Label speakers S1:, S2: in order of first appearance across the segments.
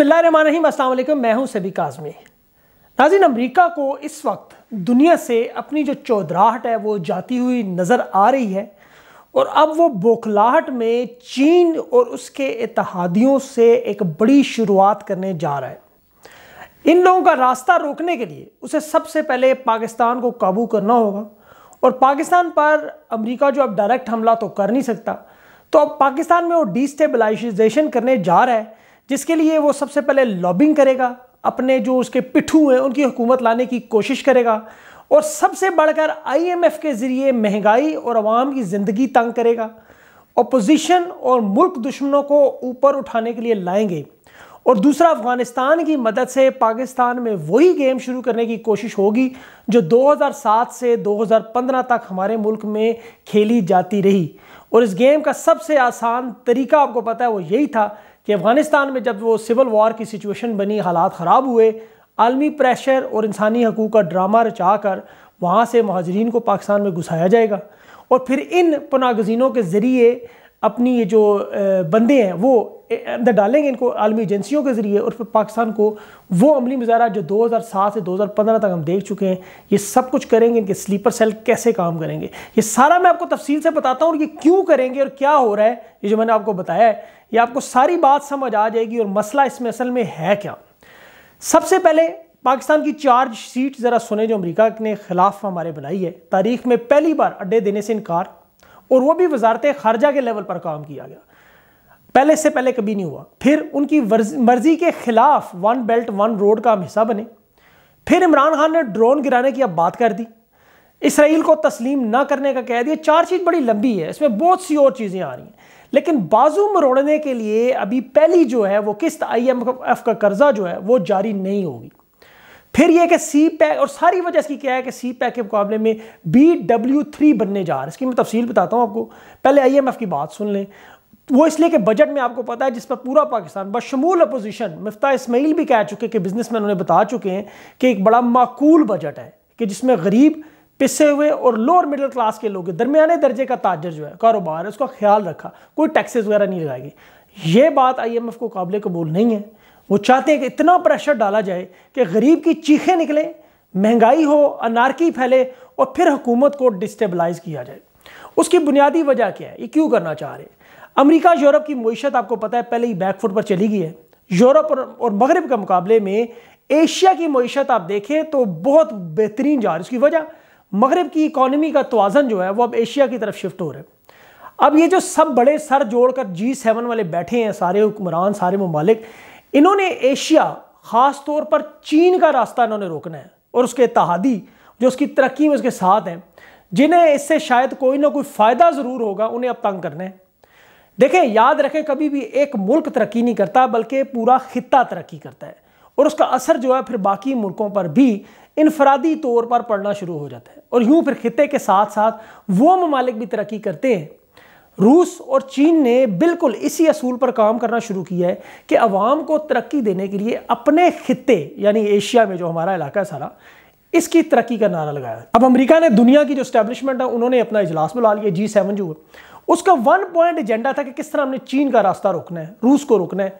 S1: बसमिलीम अल्लाम मैं हूं सभी काजमी नाजिन अमेरिका को इस वक्त दुनिया से अपनी जो चौधराहट है वो जाती हुई नज़र आ रही है और अब वो बोखलाहट में चीन और उसके इतिहादियों से एक बड़ी शुरुआत करने जा रहा है इन लोगों का रास्ता रोकने के लिए उसे सबसे पहले पाकिस्तान को काबू करना होगा और पाकिस्तान पर अमरीका जो अब डायरेक्ट हमला तो कर नहीं सकता तो अब पाकिस्तान में वो डिस्टेबलाइजेशन करने जा रहा है जिसके लिए वो सबसे पहले लॉबिंग करेगा अपने जो उसके पिट्ठू हैं उनकी हुकूमत लाने की कोशिश करेगा और सबसे बढ़कर आईएमएफ के ज़रिए महंगाई और आवाम की ज़िंदगी तंग करेगा अपोजिशन और मुल्क दुश्मनों को ऊपर उठाने के लिए लाएंगे और दूसरा अफगानिस्तान की मदद से पाकिस्तान में वही गेम शुरू करने की कोशिश होगी जो 2007 से 2015 तक हमारे मुल्क में खेली जाती रही और इस गेम का सबसे आसान तरीका आपको पता है वो यही था कि अफ़गानिस्तान में जब वो सिविल वॉर की सिचुएशन बनी हालात ख़राब हुए आलमी प्रेशर और इंसानी हकूक़ का ड्रामा रचा कर वहाँ से महाजरीन को पाकिस्तान में घुसाया जाएगा और फिर इन पनागजीनों के ज़रिए अपनी ये जो बंदे हैं वो अंदर डालेंगे इनको आलमी एजेंसियों के ज़रिए और फिर पाकिस्तान को वो अमली मुजाहरा जो 2007 से 2015 तक हम देख चुके हैं ये सब कुछ करेंगे इनके स्लीपर सेल कैसे काम करेंगे ये सारा मैं आपको तफसील से बताता हूँ और ये क्यों करेंगे और क्या हो रहा है ये जो मैंने आपको बताया है ये आपको सारी बात समझ आ जाएगी और मसला इसमें असल में है क्या सबसे पहले पाकिस्तान की चार्ज शीट ज़रा सुने जो अमरीका ने खिलाफ हमारे बनाई है तारीख में पहली बार अड्डे देने से इनकार और वो भी वजारत खारजा के लेवल पर काम किया गया पहले से पहले कभी नहीं हुआ फिर उनकी मर्जी के खिलाफ वन बेल्ट वन रोड का हम हिस्सा बने फिर इमरान खान ने ड्रोन गिराने की अब बात कर दी इसराइल को तस्लीम ना करने का कह दिया चार चीज़ बड़ी लंबी है इसमें बहुत सी और चीज़ें आ रही हैं लेकिन बाजू मरोड़ने के लिए अभी पहली जो है वो किस्त आई एम एफ का कर्जा जो है वो जारी नहीं होगी फिर ये कि सी पैक और सारी वजह इसकी क्या है कि सी पैक के मुकाबले में बी डब्ल्यू थ्री बनने जा रहा है इसकी मैं तफसील बताता हूँ आपको पहले आई एम एफ़ की बात सुन लें वो इसलिए कि बजट में आपको पता है जिस पर पूरा पाकिस्तान बशमूल अपोजिशन मफ्ता इसमाइल भी कह चुके कि बिजनेस मैन उन्हें बता चुके हैं कि एक बड़ा माकूल बजट है कि जिसमें गरीब पिसे हुए और लोअर मिडिल क्लास के लोग दरमियाने दर्जे का ताजर जो है कारोबार है उसका ख्याल रखा कोई टैक्सेस वगैरह नहीं लगाएगी ये बात आई एम एफ को काबिल कबूल नहीं है वो चाहते हैं कि इतना प्रेशर डाला जाए कि गरीब की चीखें निकलें महंगाई हो अनारकी फैले और फिर हुकूमत को डिस्टेबलाइज किया जाए उसकी बुनियादी वजह क्या है ये क्यों करना चाह रहे हैं अमरीका यूरोप की मीशत आपको पता है पहले ही बैकफुट पर चली गई है यूरोप और मगरब के मुकाबले में एशिया की मीशत आप देखें तो बहुत बेहतरीन जा रही है उसकी वजह मगरब की इकॉनमी का तोज़न जो है वो अब एशिया की तरफ शिफ्ट हो रहा है अब ये जो सब बड़े सर जोड़कर जी सेवन वाले बैठे हैं सारे हुक्मरान सारे ममालिक इन्होंने एशिया ख़ास तौर पर चीन का रास्ता इन्होंने रोकना है और उसके तहादी जो उसकी तरक्की में उसके साथ हैं जिन्हें इससे शायद कोई ना कोई फ़ायदा ज़रूर होगा उन्हें अब तंग करना है देखें याद रखें कभी भी एक मुल्क तरक्की नहीं करता बल्कि पूरा खत्ता तरक्की करता है और उसका असर जो है फिर बाकी मुल्कों पर भी इनफरादी तौर पर पड़ना शुरू हो जाता है और यूँ फिर खत्े के साथ साथ वो ममालिक भी तरक्की करते हैं रूस और चीन ने बिल्कुल इसी असूल पर काम करना शुरू किया है कि अवाम को तरक्की देने के लिए अपने खत्े यानी एशिया में जो हमारा इलाका है सारा इसकी तरक्की का नारा लगाया अब अमेरिका ने दुनिया की जो स्टैब्लिशमेंट है उन्होंने अपना इजलास बुला लिया जी सेवन जो उसका वन पॉइंट एजेंडा था कि किस तरह हमने चीन का रास्ता रोकना है रूस को रोकना है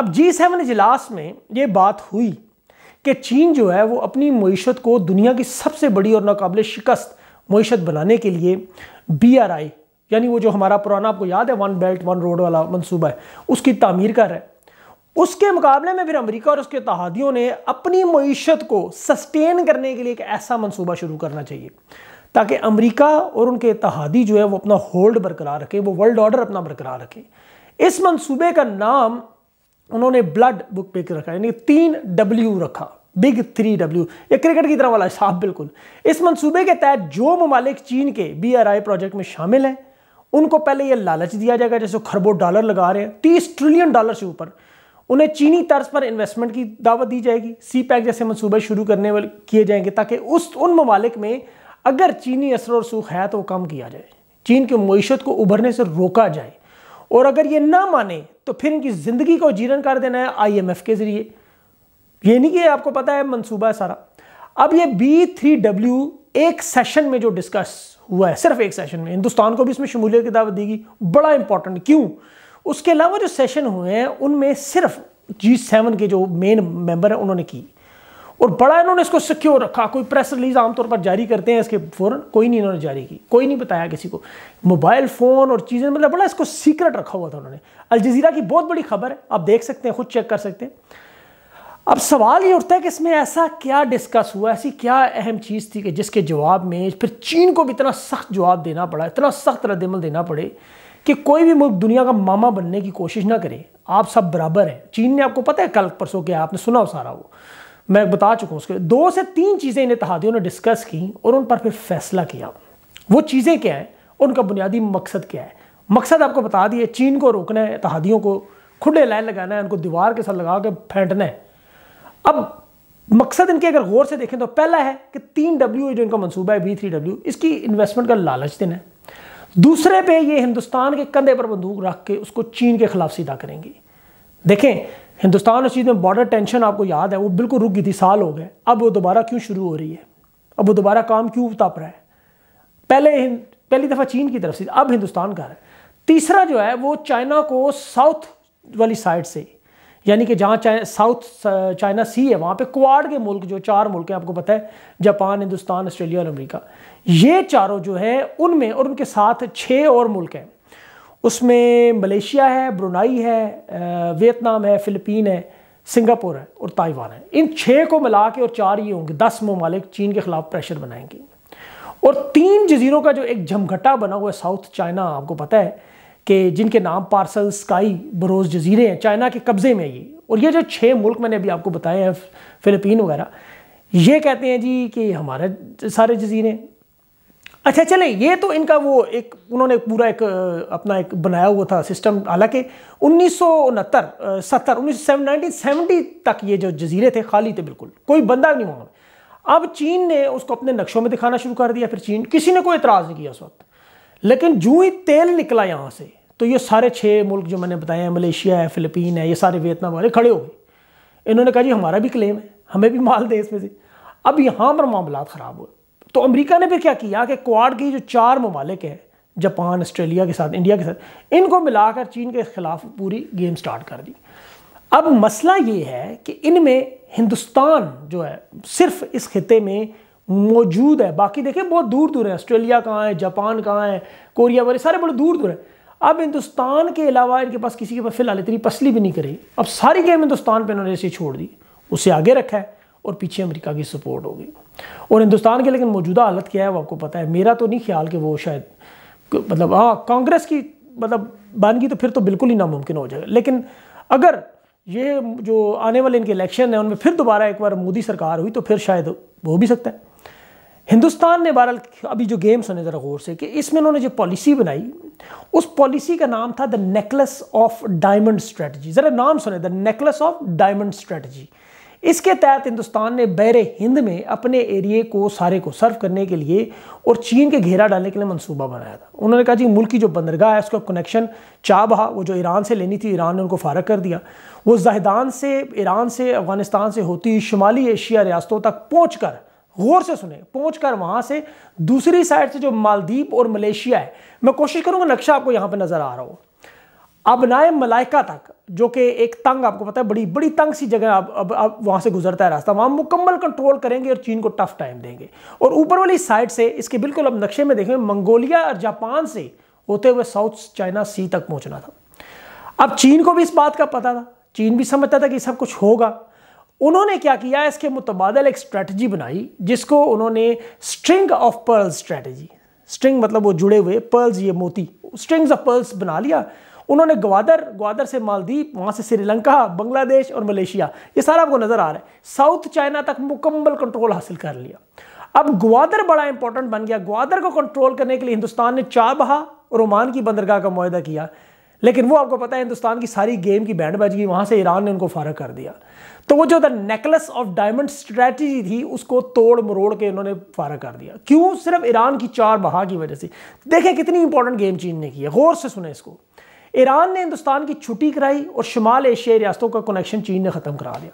S1: अब जी सेवन इजलास में ये बात हुई कि चीन जो है वो अपनी मीशत को दुनिया की सबसे बड़ी और नाकबले शिकस्त मीशत बनाने के लिए बी आर आई यानी वो जो हमारा पुराना आपको याद है वन बेल्ट वन रोड वाला मनसूबा है उसकी तमीर कर रहा है उसके मुकाबले में फिर अमेरिका और उसके तहादियों ने अपनी मीशत को सस्टेन करने के लिए एक ऐसा मनसूबा शुरू करना चाहिए ताकि अमेरिका और उनके तहादी जो है वो अपना होल्ड बरकरार रखें वो वर्ल्ड ऑर्डर अपना बरकरार रखें इस मनसूबे का नाम उन्होंने ब्लड बुक पे रखा यानी तीन डब्ल्यू रखा बिग थ्री डब्ल्यू ये क्रिकेट की तरह वाला साहब बिल्कुल इस मनसूबे के तहत जो ममालिक चीन के बी आर आई प्रोजेक्ट में शामिल हैं उनको पहले ये लालच दिया जाएगा जैसे खरबों डॉलर लगा रहे हैं तीस ट्रिलियन डॉलर से ऊपर उन्हें चीनी तर्ज पर इन्वेस्टमेंट की दावत दी जाएगी सी पैक जैसे मनसूबे शुरू करने वाले किए जाएंगे ताकि उस उन ममालिक में अगर चीनी असर और सूख है तो वो कम किया जाए चीन की मीशत को उभरने से रोका जाए और अगर ये ना माने तो फिर इनकी ज़िंदगी को जीरन कर देना है आईएमएफ के ज़रिए ये नहीं कि आपको पता है मनसूबा है सारा अब ये बी थ्री डब्ल्यू एक सेशन में जो डिस्कस हुआ है सिर्फ एक सेशन में हिंदुस्तान को भी इसमें शमूलियत की दावत दी गई बड़ा इंपॉर्टेंट क्यों उसके अलावा जो सेशन हुए हैं उनमें सिर्फ जी सेवन के जो मेन मेंबर हैं उन्होंने की और बड़ा इन्होंने इसको सिक्योर रखा कोई प्रेस रिलीज आमतौर पर जारी करते हैं इसके फ़ौरन कोई नहीं इन्होंने जारी की कोई नहीं बताया किसी को मोबाइल फ़ोन और चीज़ें मतलब बड़ा इसको सीक्रेट रखा हुआ था उन्होंने अलजीरा की बहुत बड़ी खबर है आप देख सकते हैं खुद चेक कर सकते हैं अब सवाल ये उठता है कि इसमें ऐसा क्या डिस्कस हुआ ऐसी क्या अहम चीज़ थी कि जिसके जवाब में फिर चीन को भी इतना सख्त जवाब देना पड़ा इतना सख्त रद्दमल देना पड़े कि कोई भी मुल्क दुनिया का मामा बनने की कोशिश ना करे आप सब बराबर हैं चीन ने आपको पता है कल परसों के आपने सुना हो सारा वो मैं बता चुका हूँ उसके दो से तीन चीज़ें इन इतिहादियों ने डिस्कस की और उन पर फिर फैसला किया वो चीज़ें क्या हैं उनका बुनियादी मकसद क्या है मकसद आपको बता दिए चीन को रोकना है इतिहादियों को खुले लाइन लगाना है उनको दीवार के साथ लगा के फेंटना है अब मकसद इनके अगर गौर से देखें तो पहला है कि तीन डब्ल्यू जो इनका मनसूबा है बी थ्री डब्ल्यू इसकी इन्वेस्टमेंट का लालच देना है दूसरे पे ये हिंदुस्तान के कंधे पर बंदूक रख के उसको चीन के खिलाफ सीधा करेंगी देखें हिंदुस्तान और चीन में बॉर्डर टेंशन आपको याद है वो बिल्कुल रुक गई थी साल हो गए अब वो दोबारा क्यों शुरू हो रही है अब वो दोबारा काम क्यों ताप रहा है पहले पहली दफ़ा चीन की तरफ से अब हिंदुस्तान का है तीसरा जो है वो चाइना को साउथ वाली साइड से यानी कि जहाँ साउथ चाइना सी है वहाँ पे क्वाड के मुल्क जो चार मुल्क हैं आपको पता है जापान हिंदुस्तान ऑस्ट्रेलिया और अमेरिका ये चारों जो है उनमें और उनके साथ छः और मुल्क हैं उसमें मलेशिया है ब्रुनाई है वियतनाम है फिलिपीन है सिंगापुर है और ताइवान है इन छः को मिला के और चार ये होंगे दस ममालिक चीन के ख़िलाफ़ प्रेशर बनाएंगे और तीन जजीरों का जो एक झमघटा बना हुआ है साउथ चाइना आपको पता है कि जिनके नाम पार्सल स्काई बरोज़ जजीरे हैं चाइना के कब्ज़े में ये और ये जो छः मुल्क मैंने अभी आपको बताए हैं फ़िलिपीन वगैरह ये कहते हैं जी कि हमारे सारे जजीरे हैं अच्छा चले ये तो इनका वो एक उन्होंने पूरा एक अपना एक बनाया हुआ था सिस्टम हालांकि उन्नीस सौ उनहत्तर सत्तर उन्नीस तक ये जो जजीरे थे खाली थे बिल्कुल कोई बंदा नहीं हुआ अब चीन ने उसको अपने नक्शों में दिखाना शुरू कर दिया फिर चीन किसी ने कोई इतराज़ नहीं किया उस वक्त लेकिन जू ही तेल निकला यहाँ से तो ये सारे छः मुल्क जो मैंने बताए हैं मलेशिया है फ़िलिपीन है ये सारे वियतनाम वाले खड़े हो गए इन्होंने कहा जी हमारा भी क्लेम है हमें भी माल दे इसमें से अब यहाँ पर मामला ख़राब हुए तो अमेरिका ने फिर क्या किया कि क्वाड की जो चार ममालिक हैं जापान ऑस्ट्रेलिया के साथ इंडिया के साथ इनको मिलाकर चीन के ख़िलाफ़ पूरी गेम स्टार्ट कर दी अब मसला ये है कि इनमें हिंदुस्तान जो है सिर्फ इस खत्े में मौजूद है बाकी देखें बहुत दूर दूर है ऑस्ट्रेलिया कहाँ है जापान कहाँ है कोरिया वगैरह सारे बड़े दूर दूर है अब हिंदुस्तान के अलावा इनके पास किसी के पास फिलहाल इतनी पसली भी नहीं करी अब सारी गेम हिंदुस्तान पर इन्होंने ऐसे छोड़ दी उसे आगे रखा है और पीछे अमेरिका की सपोर्ट होगी और हिंदुस्तान की लेकिन मौजूदा हालत क्या है वो आपको पता है मेरा तो नहीं ख्याल कि वो शायद मतलब हाँ कांग्रेस की मतलब बानगी तो फिर तो बिल्कुल ही नामुमकिन हो जाएगा लेकिन अगर ये जो आने वाले इनके इलेक्शन हैं उनमें फिर दोबारा एक बार मोदी सरकार हुई तो फिर शायद हो भी सकता है हिंदुस्तान ने बहरहाल अभी जो गेम्स होने ज़रा गौर से कि इसमें उन्होंने जो पॉलिसी बनाई उस पॉलिसी का नाम था the necklace of diamond strategy ज़रा नाम सुने the necklace of diamond strategy इसके तहत हिंदुस्तान ने बैर हिंद में अपने एरिए को सारे को सर्व करने के लिए और चीन के घेरा डालने के लिए मंसूबा बनाया था उन्होंने कहा जी मुल्क की जो बंदरगाह है उसका कनेक्शन चाबहा वो जो ईरान से लेनी थी ईरान ने उनको फारग कर दिया वो जहदान से ईरान से अफगानिस्तान से होती शुमाली एशिया रियासतों तक पहुँच गौर से सुने पहुंच कर वहां से दूसरी साइड से जो मालदीप और मलेशिया है मैं कोशिश करूंगा नक्शा आपको यहां पर नजर आ रहा हो अबनाए मलाइका तक जो कि एक तंग आपको पता है बड़ी बड़ी तंग सी जगह अब अब अब वहाँ से गुजरता है रास्ता वहाँ मुकम्मल कंट्रोल करेंगे और चीन को टफ टाइम देंगे और ऊपर वाली साइड से इसके बिल्कुल अब नक्शे में देखें मंगोलिया और जापान से होते हुए साउथ चाइना सी तक पहुँचना था अब चीन को भी इस बात का पता था चीन भी समझता था कि सब कुछ होगा उन्होंने क्या किया इसके मुतबादल एक स्ट्रैटेजी बनाई जिसको उन्होंने string of pearls strategy string मतलब वो जुड़े हुए पर्ल्स ये मोती स्ट्रिंग्स ऑफ पर्ल्स बना लिया उन्होंने ग्वादर ग्वादर से मालदीप वहाँ से श्रीलंका बांग्लादेश और मलेशिया ये सारा आपको नज़र आ रहा है साउथ चाइना तक मुकम्मल कंट्रोल हासिल कर लिया अब ग्वादर बड़ा इंपॉर्टेंट बन गया ग्वादर को कंट्रोल करने के लिए हिंदुस्तान ने चार बहा रोमान की बंदरगाह का माहा किया लेकिन वो आपको पता है हिंदुस्तान की सारी गेम की बैंड बज गई वहां से ईरान ने उनको फारग कर दिया तो वो जो the necklace of diamond strategy थी उसको तोड़ मरोड़ के उन्होंने फारग कर दिया क्यों सिर्फ ईरान की चार बहा की वजह से देखें कितनी इंपॉर्टेंट गेम चीन ने की है गौर से सुने इसको ईरान ने हिंदुस्तान की छुट्टी कराई और शुमाल एशियाई रियासतों का कनेक्शन चीन ने ख़त्म करा दिया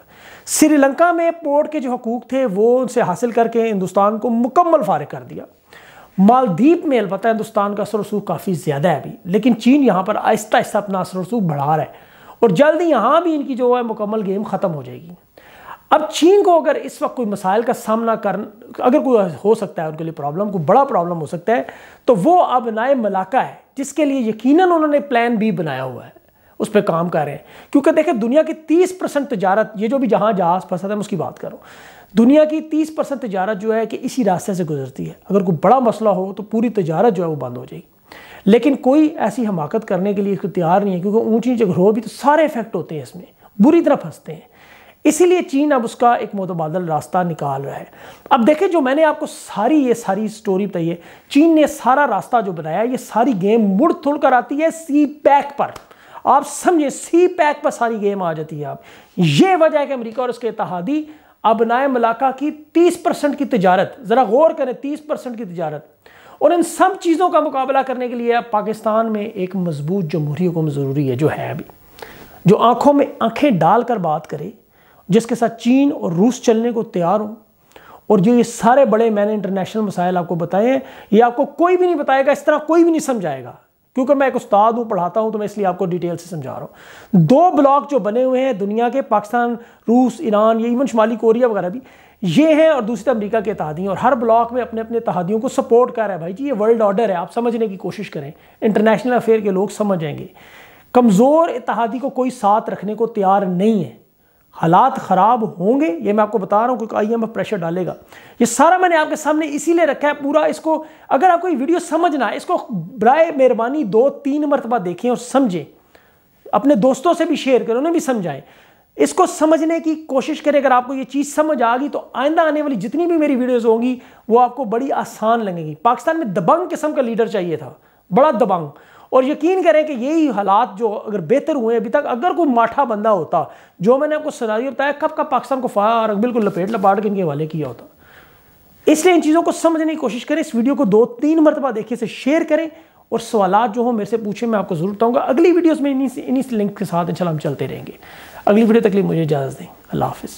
S1: श्रीलंका में पोर्ट के जो हकूक थे वो उनसे हासिल करके हिंदुस्तान को मुकम्मल फारग कर दिया मालदीप में अलबत् हिंदुस्तान का असर रसूख काफ़ी ज़्यादा है अभी लेकिन चीन यहाँ पर आहिस्ता आहिस्ता अपना असर रसूख बढ़ा रहा है और जल्द ही यहाँ भी इनकी जो है मुकम्मल गेम ख़त्म हो जाएगी अब चीन को अगर इस वक्त कोई मसाइल का सामना कर अगर कोई हो सकता है उनके लिए प्रॉब्लम कोई बड़ा प्रॉब्लम हो सकता है तो वो अब नए मलाका है जिसके लिए यकीन उन्होंने प्लान भी बनाया हुआ है उस पर काम कर रहे हैं क्योंकि देखें दुनिया की 30 परसेंट तजारत ये जो भी जहाँ जहाज़ फंसा है मैं उसकी बात करूँ दुनिया की 30 परसेंट तजारत जो है कि इसी रास्ते से गुजरती है अगर कोई बड़ा मसला हो तो पूरी तजारत जो है वो बंद हो जाएगी लेकिन कोई ऐसी हमाकत करने के लिए इसको तैयार नहीं है क्योंकि ऊंची हो भी तो सारे इफेक्ट होते हैं इसमें बुरी तरह फंसते हैं इसीलिए चीन अब उसका एक मतबादल रास्ता निकाल रहा है अब देखें जो मैंने आपको सारी ये सारी स्टोरी बताई है चीन ने सारा रास्ता जो बनाया ये सारी गेम मुड़ थुड़ कर आती है सी पैक पर आप समझे सी पैक पर सारी गेम आ जाती है आप ये वजह है कि अमेरिका और उसके इतिहादी अबनाए मलाका की तीस परसेंट की तजारत ज़रा गौर करें तीस परसेंट की तजारत और इन सब चीज़ों का मुकाबला करने के लिए पाकिस्तान में एक मजबूत जमहूरी हुकूम ज़रूरी है जो है अभी जो आंखों में आंखें डाल कर बात करे जिसके साथ चीन और रूस चलने को तैयार हों और जो ये सारे बड़े मैंने इंटरनेशनल मसाइल आपको बताए हैं ये आपको कोई भी नहीं बताएगा इस तरह कोई भी नहीं समझाएगा क्योंकि मैं एक उस्ताद हूं पढ़ाता हूं तो मैं इसलिए आपको डिटेल से समझा रहा हूं दो ब्लॉक जो बने हुए हैं दुनिया के पाकिस्तान रूस ईरान ये इवन शुमाली कोरिया वगैरह भी ये हैं और दूसरी तरफ अमरीका के तहदी और हर ब्लॉक में अपने अपने तहदियों को सपोर्ट कर रहा है भाई जी ये वर्ल्ड ऑर्डर है आप समझने की कोशिश करें इंटरनेशनल अफेयर के लोग समझ कमज़ोर इतिहादी को कोई साथ रखने को तैयार नहीं है हालात ख़राब होंगे ये मैं आपको बता रहा हूँ क्योंकि आई एम एफ प्रेशर डालेगा ये सारा मैंने आपके सामने इसीलिए रखा है पूरा इसको अगर आपको ये वीडियो समझना है इसको बर मेहरबानी दो तीन मरतबा देखें और समझें अपने दोस्तों से भी शेयर करें उन्हें भी समझाएं इसको समझने की कोशिश करें अगर आपको ये चीज़ समझ आ गई तो आइंदा आने वाली जितनी भी मेरी वीडियोज होंगी वो आपको बड़ी आसान लगेंगी पाकिस्तान में दबंग किस्म का लीडर चाहिए था बड़ा दबंग और यकीन करें कि यही हालात जो अगर बेहतर हुए अभी तक अगर कोई माठा बंदा होता जो मैंने आपको सिनारियो बताया कब कब पाकिस्तान को फाया और बिल्कुल लपेट लपाट के इनके हवाले किया होता इसलिए इन चीज़ों को समझने की कोशिश करें इस वीडियो को दो तीन मरतबा देखिए इसे शेयर करें और सवाल जो हो मेरे से पूछे मैं आपको जरूर बताऊँगा अगली वीडियोज़ में इन्हीं इन्हीं लिंक के साथ इन हम चलते रहेंगे अगली वीडियो तक लिए मुझे इजाज़त दें अल्लाह हाफ़